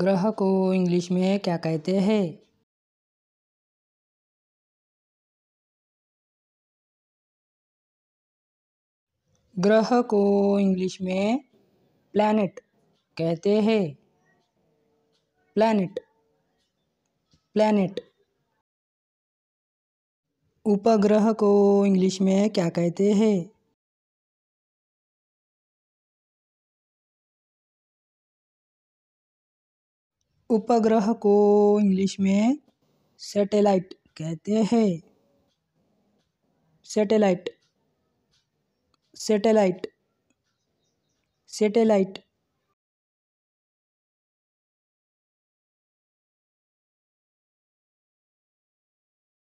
ग्रह को इंग्लिश में क्या कहते हैं ग्रह को इंग्लिश में प्लैनेट कहते हैं प्लैनेट प्लैनेट उपग्रह को इंग्लिश में क्या कहते हैं उपग्रह को इंग्लिश में सैटेलाइट कहते हैं सैटेलाइट सैटेलाइट सैटेलाइट